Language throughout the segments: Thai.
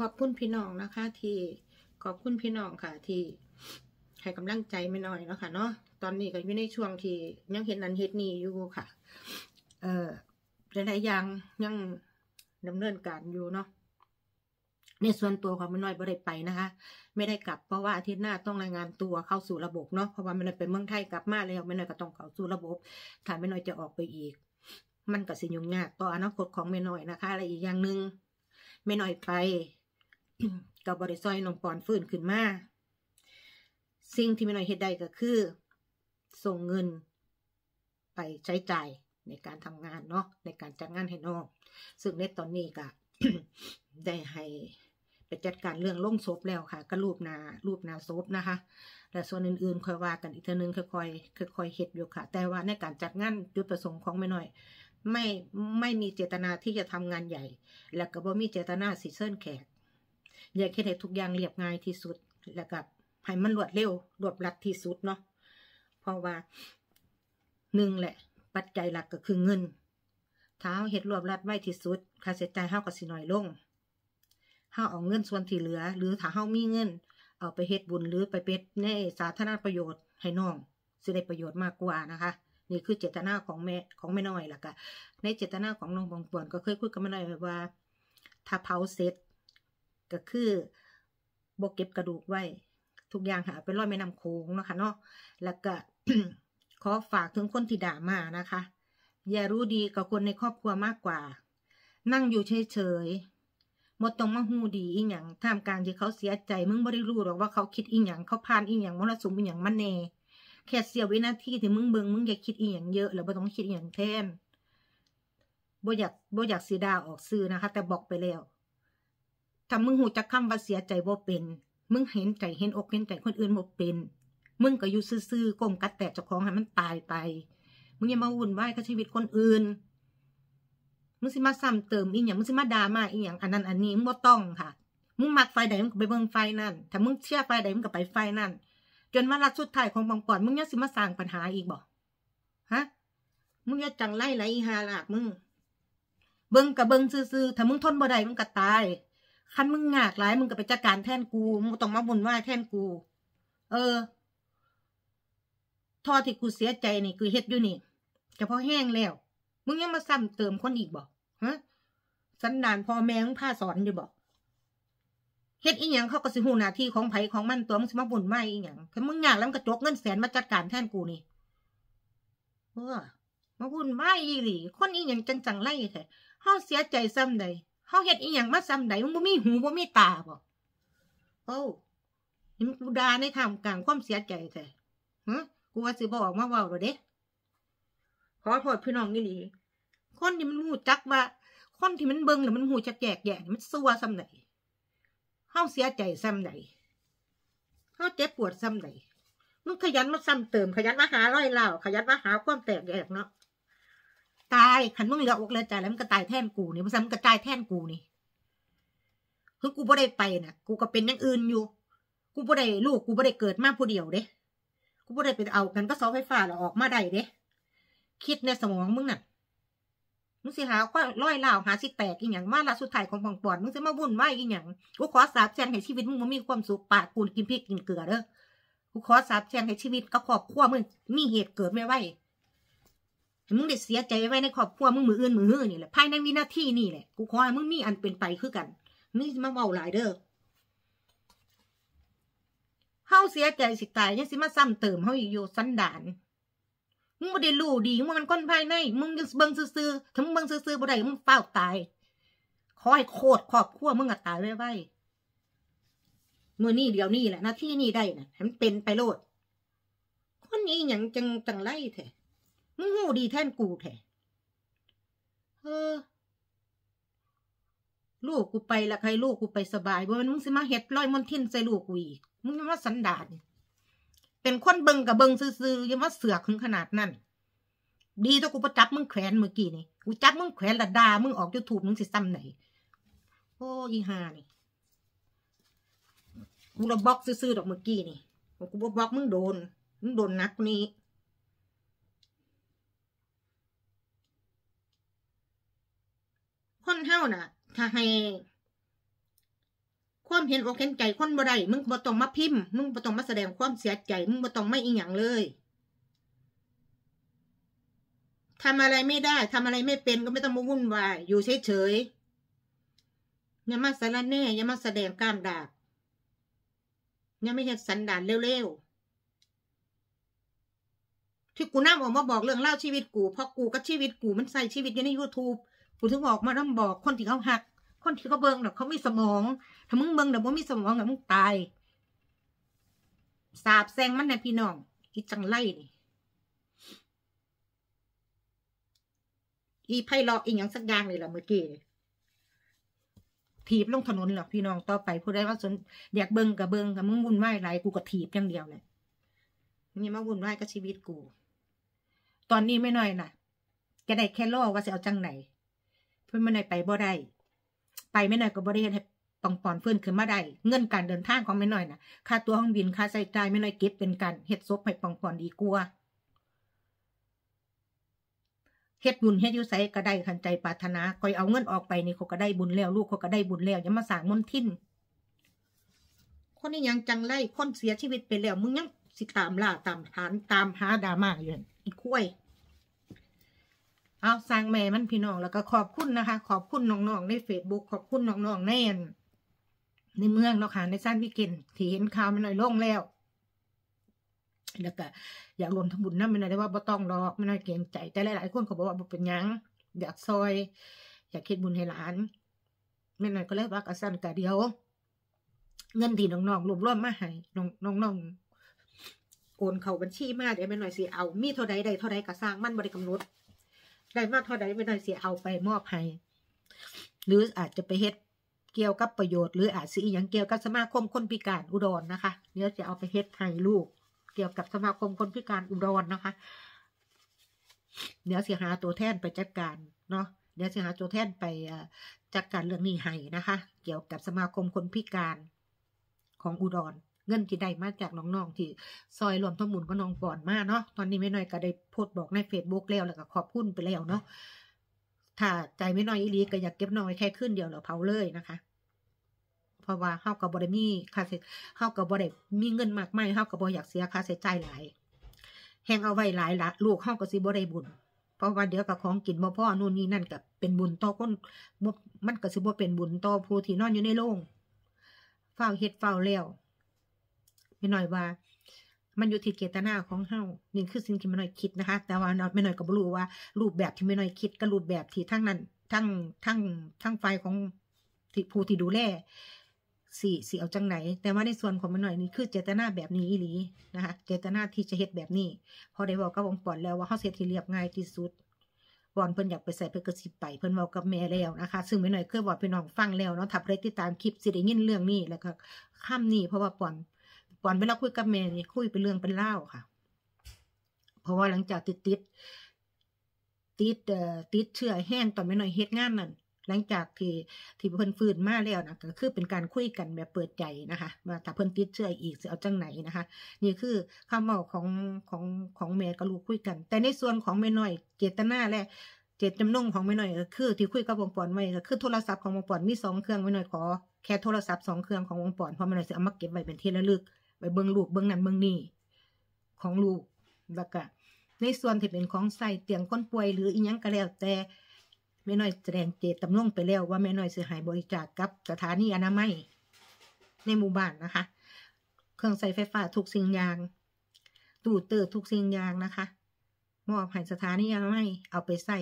ขอบคุณพี่น้องนะคะ ที่ขอบคุณพี่น้องค่ะ ที่ให้กำลังใจไม่น้อยเนาะค่ะ เนาะตอนนี้ก็อยู่ในช่วงที่ยังเห็นนันเห็นนี่อยู่ค่ะ เออหลายๆอย่างยังดำเนินการอยู่เนาะในส่วนตัวของไม่น้อยบิไไปนะคะ ไม่ได้กลับเพราะว่าอาทิตย์หน้าต้องรายงานตัวเข้าสู่ระบบเนาะเพราะว่าไม่น้อยไปเมืองไทยกลับมาแล้วไม่น้อยก็ต้องเข้าสู่ระบบถ้าไม่น้อยจะออกไปอีก มันก็สิยุ่งยากต่ออนาคตของไม่น้อยนะคะ และอีกอย่างหนึ่งไม่น้อยไปกับบริซอยนมองปอนฟื้นขึ้นมา สิ่งที่ไม่น้อยเฮ็ดได้ก็คือ ส่งเงินไปใช้จ่ายในการทำงานเนาะในการจัดงานให้น้องซึ่งในตอนนี้ก็ได้ให้ไปจัดการเรื่องล่งศพแล้วค่ะ ก็รูปนารูปนาศพนะคะแต่ส่วนอื่นๆค่อยว่ากันอีกทีนึงค่อยๆค่อยๆเห็ดอยู่ค่ะ แต่ว่าในการจัดงานจุดประสงค์ของไม่น้อย ไม่ไม่มีเจตนาที่จะทำงานใหญ่ และก็บ่มีเจตนาสิเซิลแขกอยากเห็ดให้ทุกอย่างเรียบง่ายที่สุด แล้วก็ให้มันรวดเร็วรวดรัดที่สุดเนาะ เพราะว่าหนึ่งแหละปัจจัยหลักก็คือเงินเท้าเฮ็ดรวดรัดไว้ที่สุด ค่าใช้จ่ายเท่าก็สิน้อยลง เฮาเอาเงินส่วนที่เหลือ หรือถ้าเฮามีเงิน เอาไปเฮ็ดบุญหรือไปเป็ดในสาธารณประโยชน์ให้น้องสิได้ประโยชน์มากกว่านะคะนี่คือเจตนาของแม่ของแม่น้อยล่ะกะในเจตนาของน้องบองปวนก็เคยคุยกับแม่น้อยว่า ถ้าเผาเสร็จก็คือบกเก็บกระดูกไว้ ทุกอย่างหาไปลอยแม่น้ำโขงนะคะเนาะ แล้วก็ ขอฝากถึงคนที่ด่ามานะคะ อย่ารู้ดีกับคนในครอบครัวมากกว่า นั่งอยู่เฉยๆมดตรงมาหูดีอีหยังท่ามกลางที่เขาเสียใจมึงไม่ได้รู้หรอกว่าเขาคิดอีหยังเขาพานอีหยังมรสุมอีหยังมันแน่แค่เสียวินาทีที่มึงเบิงมึงอย่าคิดอีหยังเยอะ แล้วไม่ต้องคิดอีหยังแทนบ่อยากบ่อยากสีดาออกซื้อนะคะ แต่บอกไปแล้วถ้ามึงหูจักคำว่าเสียใจบ่เป็น มึง เห็นใจเห็นอกเห็นใจคนอื่นบ่เป็น มึงก็อยู่ซื่อๆก้มกัดแตะเจ้าของให้มันตายไป มึงอย่ามาวุ่นวายกับชีวิตคนอื่น มึงสิมาซ้ำเติมอีหยังมึงสิมาด่ามาอีหยังอันนั้นอันนี้มึงบ่ต้องค่ะ มึงมักไฟใดมึงก็ไปเบิ่งไฟนั่นถ้ามึงเชื่อไฟใดมึงก็ไปไฟนั่นจนมาลัสุดท้ายของบางก่อน มึงยังสิมาสร้างปัญหาอีกบ่ฮะ มึงย่งจังไล่ไรลอีหาลากมึง เบิ่งกับเบิ่งซื่อๆ ถ้ามึงทนบ่ได้มึงก็ตายคันมึงงากหลาย มึงก็ไปจัดการแทนกูมึงต้องมาบุญว้แทนกู เออท่อที่กูเสียใจนี่กูเฮ็ดอยู่นี่แต่พอแห้งแล้ว มึงยังมาซ้ำเติมคนอีกบอกฮะสันดานพ่อแม่มึงพาสอนอยู่บอกเฮ็ดอีหยังเขาก็สิหูหน้าที่ของไผของมันตัวมึงสิมาบุญไม่อีหยังถ้ามึงงากแล้วมึงกระจกเงินแสนมาจัดการแทนกูนี่เออมาบุญไม่อีหลีคนอีหยังจังจังไล่แท้เขาเสียใจซ้ำใดเขาเห็ดอีหยังมาซ้ำใดมึงบ่มีหูบ่มีตาบ่โอ้ยมึงกูด่าในทางกลางความเสียใจแท้ฮะกูว่าสิบอกมาว่าดอกเด้ขอโทษพี่น้องนี่หลีคนที่มันหูจักว่า คนที่มันเบิ่งแล้วมันหูจักแยกแยะมันซัวซ้ำใดเฮาเสียใจซ้ำใดเฮาเจ็บปวดซ้ำใดมึงขยันมาซ้ำเติมขยันมาหา ร้อยเล่าขยันมาหาความแตกแยกเนาะตายขันมึงเหลืออกเลือใจแล้วมันก็ตายแท่นกูนี่มันซ้ำกระจายแท่นกูนี่คือ กูบ่ได้ไปนะ่ะ กูก็เป็นอย่างอื่นอยู่ กูบ่ได้ลูกกูบ่ได้เกิดมาผู้เดียวเด้ กูบ่ได้ไปเอากันก็ซอาไฟฟ้าเราออกมาได้เด้ คิดในสมองมึงน่ะ มึงสิหาก็ร้อยเล่าหาสิแตกอีอย่าง มาละสุดท้ายของปองปอนมึงจะมาวุ่นวายอีอย่างกูขอสาบแช่งให้ชีวิตมึงมันมีความสุข ปากกูกินพริกกินเกลือเด้อกูขอสาบแช่งให้ชีวิตก็ขคอบขั้วมึง มีเหตุเกิดไม่ไหวให้มึงได้เสียใจไว้ในครอบครัวมึงมืออื่นมือเฮือนี่แหละภายในวินาทีนี่แหละกูขอให้มึงมีอันเป็นไปคือกันมึงมาเมาหลายเด้อเฮาเสียใจสิตายยังสิมาซ้ำเติมเฮาอียู่สันดานมึงไม่ได้รู้ดีว่ามันก้นภายในมึงยังเบิ่งซื่อๆถ้ามึงเบิ่งซื่อๆบ่ได้มึงเฝ้าตายขอให้โคตรครอบครัวมึงอะตายไว้ไว้มือนี่เดี๋ยวนี่แหละหน้าที่นี่ได้นะมันเป็นไปโลดคนนี้อย่างจังจังไรแท้มึงหูดีแท่นกูแท้เออ ลูกกูไปละใครลูกกูไปสบายว่ามันมึงสิมาเฮ็ดร้อยมนทินใส่ลูกกูอีกมึงมาสันดานเป็นคนเบิงกับเบิงซื่อๆยังว่าเสือกถึงขนาดนั้น ดีถ้ากูประจับมึงแขวนเมื่อ กี้นี่ กูจับมึงแขวนละดามึงออกยูทูบมึงสิซ้ำไหนโอ้ยห่านี่กูระบอกซื่อๆ ดอกเมื่อกี้นี่กูบอกมึงโดน มึงโดนนักนี้คนเฮาน่ะถ้าให้ความเห็นอกเห็นใจคนบ่ได้มึงบ่ต้องมาพิมพ์มึงบ่ต้องมาแสดงความเสียใจมึงบ่ต้องไม่อีหยังเลยทำอะไรไม่ได้ทำอะไรไม่เป็นก็ไม่ต้องมาวุ่นวายอยู่เฉยๆอย่ามาสารแน่อย่ามาแสดงกล้ามดาบอย่าไม่เห็นสันดานเร็วๆที่กูน้ำออกมาบอกเรื่องเล่าชีวิตกูเพราะกูกับชีวิตกูมันใส่ชีวิตอยู่ ใน YouTube กูถึงบอกมาต้องบอกคนที่เขาหัก คนที่เขาเบิงเ๋ยวเขาไม่สมอง ถ้ามึงเบิงี๋ยว่ไม่สมองเ๋ยวมึงตาย สาบแซงมันนะพี่น้อง อีจังไล่นี่ อีไพ่ลอกอีกอย่างสักอย่างเลยล่ะ เมื่อกี้ถีบลงถนนหรอกพี่น้องต่อไปผู้ใดว่าสนอยากเบิงกับเบิงกับมึงวุ่นวายไรกูก็ถีบอย่างเดียวเลยนี่มาวุ่นวายกับชีวิตกู ตอนนี้ไม่น้อยนะจะได้แค่ล่อว่าจะเอาจังไหนเพื่อนม่อไหรไปบ่ได้ไปไม่หน่อยก็บ่ได้ให้ปองปอนเพื่อนขึ้นมาได้ เงื่อนการเดินทางของไม่หน่อยนะค่าตัวห้องบิน ค่าใช้จ่ายไม่หน่อยเก็บเป็นการเฮ็ดซบให้ปองปอนดีกวัวเฮ็ดบุญเฮ็ดยุไซก็ได้ทันใจปรารถนาก้อยเอาเงินออกไปนี่เขาก็ได้บุญแล้วลูกเขาก็ได้บุญแล้วยังมาสางมนทิน คนนี้ยังจังไล่คนเสียชีวิตไปแล้วมึงยังสิตามล่าตามฐานตามหาดามาอยู่อีกคุ้ยเอาสร้างแม่มันพี่น้อง แล้วก็ขอบคุณนะคะขอบคุณน้องๆ ใน Facebook ขอบคุณน้องๆในในเมืองเนาะค่ะในสั้นพ่เกินที่เห็นข่าวมันหน่อยลงแล้วแล้วก็อยากรวมทำบุญนั่นมันหน่อยได้ว่าบ่ต้องรอกมันหน่อยเกรงใจแต่หลาย ๆ คนเขาบอกว่าบ่เป็นยังอยากซอย อยากคิดบุญให้หลานมันหน่อยก็เลยว่าก็สั้นกะเดียว เงินที่น้องๆรวมรวมมาให้น้องๆโอนเข้าบัญชีมาเดี๋ยวมม่หน่อยสิเอา มีเท่าใดใดเท่าใดก็สร้างมันบริกรมนดได้มาเท่าใดไม่ได้เสียเอาไปมอบให้หรืออาจจะไปเฮ็ดเกี่ยวกับประโยชน์หรืออาจสิอย่างเกี่ยวกับสมาคมคนพิการอุดรนะคะเดี๋ยวจะเอาไปเฮ็ดให้ลูก เกี่ยวกับสมาคมคนพิการอุดรนะคะ เดี๋ยวเสียหาตัวแทนไปจัดการเนาะเดี๋ยวเสียหาตัวแทนไปจัดการเรื่องนี้ให้นะคะ เกี่ยวกับสมาคมคนพิการของอุดรเงินที่ได้มาจากน้อง ๆ ที่ซอยรวมทั้งหมุนก็น้องปอนมาเนาะ ตอนนี้ไม่น้อยก็ได้โพสต์บอกในเฟซบุ๊กแล้วแล้วก็ขอบคุณไปแล้วเนาะ ถ้าใจไม่น้อยอีลีก็อยากเก็บน้อยแค่ขึ้นเดียวหรอเผาเลยนะคะ เพราะว่าเฮากับบริมีค่าเสียเฮากับบริมีเงินมากไม่เฮากับบริอยากเสียค่าเสีจใจหลาย แหงเอาไว้หลายละลูกเฮากับซิบริบุญ เพราะว่าเดี๋ยวกับของกินบ่พ่อนู่นนี่นั่นกับเป็นบุญต่อคนมันกับซิบ่เป็นบุญต่อผู้ที่นอนอยู่ในโรงเฝ้าเฮ็ดเฝ้าแล้วไม่หน่อยว่า มันอยู่ที่เจตนาของเฮานี่คือสิ่งที่ไม่หน่อยคิดนะคะ แต่ว่าไม่หน่อยก็บรู้ว่ารูปแบบที่ไม่หน่อยคิดกับรูปแบบที่ทั้งนั้นทั้งทั้งทั้งไฟของผู้ที่ดูแลสี่สี่เอาจังไหนแต่ว่าในส่วนของมันหน่อยนี่คือเจตนาแบบนี้อีหลีนะคะเจตนาที่จะเฮ็ดแบบนี้พอได้บอกกับองค์ปอนแล้วว่าเขาเสีที่เรียบง่ายที่สุดวอนเพิ่นอยากไปใส่เพิ่นกระสิไปเพิ่นบวกกับแม่แล้วนะคะ ซึ่งไม่หน่อยเคยบอกไปน้องฟังแล้วเนาะถ้าใครติดตามคลิปสิได้ยินเรื่องนี้แล้วก็ข้ามนี่เพราะว่าปอนก่อนเวลาคุยกับแม่นี่คุยเป็นเรื่องเป็นเล่าค่ะ เพราะว่าหลังจากติดติดติดเอ่อติดเชื้อแห้งตอนไม่หน่อยเฮ็ดงานนั่นหลังจากที่ที่เพิ่นฟื้นมาแล้วนะก็คือเป็นการคุยกันแบบเปิดใจนะคะว่าถ้าเพิ่นติดเชื้ออีกจะเอาจังไหนนะคะ นี่คือคำเมาของของของแม่กับลูกคุยกัน แต่ในส่วนของแม่น้อยเจตนาและเจตจำนงของแม่น้อยก็คือ ที่คุยกับวงปอนไว้ก็คือโทรศัพท์ของวงปอนมีสองเครื่องแม่น้อยขอแค่โทรศัพท์สองเครื่องของวงปอนเพราะแม่น้อยจะเอามาเก็บไว้เป็นที่ระลึกไปเบิ้งลูกเบิ้งนั่นเบิ้งนี่ของลูกแล้วก็ในส่วนที่เป็นของใส่เตียงคนป่วยหรืออีหยังก็แล้วแต่แม่น้อยแสดงเจตจำนงไปแล้วว่าแม่น้อยเสียหายบริจาคกับสถานีอนามัยในหมู่บ้านนะคะ เครื่องใส่ไฟฟ้าทุกสิ่งอย่าง ตู้เตอร์ทุกสิ่งอย่างนะคะ มอบให้สถานีอนามัยเอาไปใส่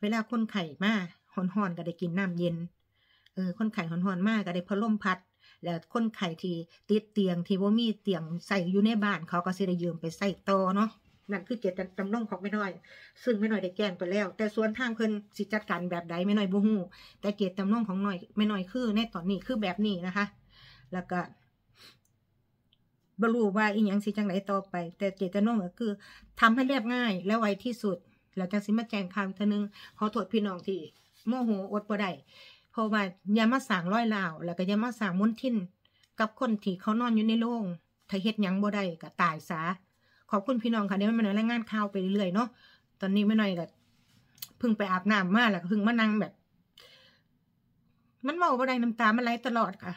เวลาคนไข่มาห่อนๆก็ได้กินน้ำเย็น เออคนไข่ห่อนๆมากก็ได้พะล่มพัดแล้วคนไข้ที่ติดเตียงที่ว่ามีเตียงใส่อยู่ในบ้าน เขาก็สิได้ยืมไปใส่ต่อเนาะนั่นคือเจตจำนงของไม่น้อยซึ่งไม่น้อยได้แก้งไปแล้ว แต่ส่วนทางเพิ่นสิจัดการแบบใดไม่น้อยบ่ฮู้แต่เจตจำนงของหน่อยไม่น้อยคือ ในตอนนี้คือแบบนี้นะคะ แล้วก็บรู้ว่าอีหยังสิจังไหนต่อไป แต่เจตจำนงก็คือ ทำให้เรียบง่าย และไวที่สุดแล้วจังสิมาแจ้งความเทนึงขอโทษพี่น้องที่โมโหอดบ่ได้เพราะว่าย่ามาสางร้อยลาว แล้วก็ย่ามาสางมุนทินกับคนที่เขานอนอยู่ในโรงถ้าเฮ็ดยังบ่ได้ก็ตายซะขอบคุณพี่น้องค่ะเนี่ยมันรายงานข่าวไปเรื่อยเนาะตอนนี้ไม่น้อยก็เพิ่งไปอาบน้ำมาแล้วก็เพิ่งมานั่งแบบ มันเมาบ่ได้น้ำตามันไหลตลอดค่ะ